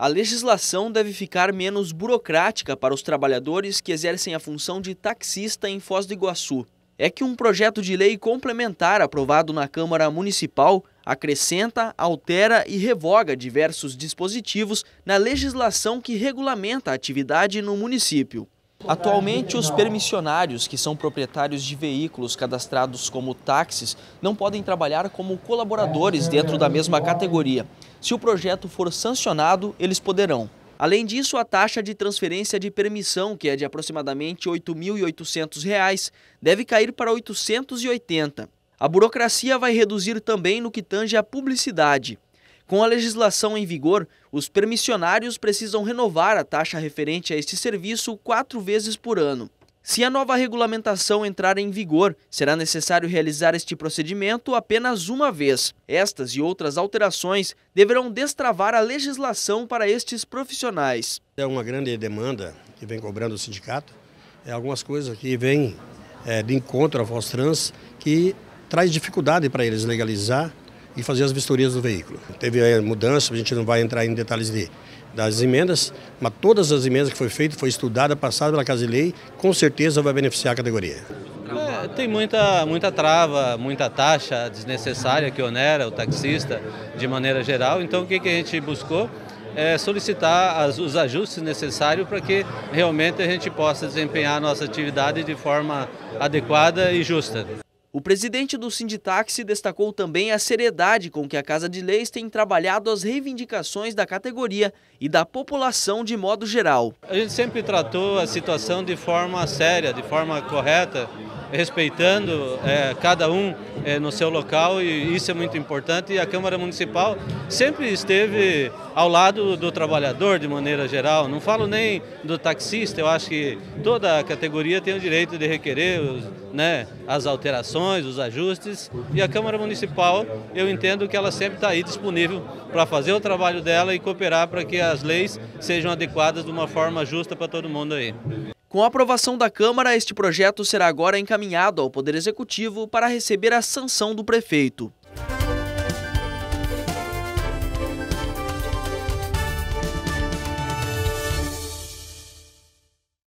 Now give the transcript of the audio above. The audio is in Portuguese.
A legislação deve ficar menos burocrática para os trabalhadores que exercem a função de taxista em Foz do Iguaçu. É que um projeto de lei complementar aprovado na Câmara Municipal acrescenta, altera e revoga diversos dispositivos na legislação que regulamenta a atividade no município. Atualmente, os permissionários, que são proprietários de veículos cadastrados como táxis, não podem trabalhar como colaboradores dentro da mesma categoria. Se o projeto for sancionado, eles poderão. Além disso, a taxa de transferência de permissão, que é de aproximadamente R$ 8.800, deve cair para R$ 880. A burocracia vai reduzir também no que tange à publicidade. Com a legislação em vigor, os permissionários precisam renovar a taxa referente a este serviço quatro vezes por ano. Se a nova regulamentação entrar em vigor, será necessário realizar este procedimento apenas uma vez. Estas e outras alterações deverão destravar a legislação para estes profissionais. É uma grande demanda que vem cobrando o sindicato. É algumas coisas que vêm é, de encontro à voz trans que traz dificuldade para eles legalizar e fazer as vistorias do veículo. Teve mudança, a gente não vai entrar em detalhes de, das emendas, mas todas as emendas que foi feito foi estudada, passada pela Casa de Lei, com certeza vai beneficiar a categoria. É, tem muita, muita trava, muita taxa desnecessária que onera o taxista de maneira geral, então o que, que a gente buscou? É solicitar as, os ajustes necessários para que realmente a gente possa desempenhar a nossa atividade de forma adequada e justa. O presidente do Sinditaxi destacou também a seriedade com que a Casa de Leis tem trabalhado as reivindicações da categoria e da população de modo geral. A gente sempre tratou a situação de forma séria, de forma correta, respeitando é, cada um é, no seu local e isso é muito importante. E a Câmara Municipal sempre esteve ao lado do trabalhador de maneira geral. Não falo nem do taxista, eu acho que toda a categoria tem o direito de requerer os, né, as alterações, os ajustes. E a Câmara Municipal, eu entendo que ela sempre está aí disponível para fazer o trabalho dela e cooperar para que as leis sejam adequadas de uma forma justa para todo mundo aí. Com a aprovação da Câmara, este projeto será agora encaminhado ao Poder Executivo para receber a sanção do prefeito.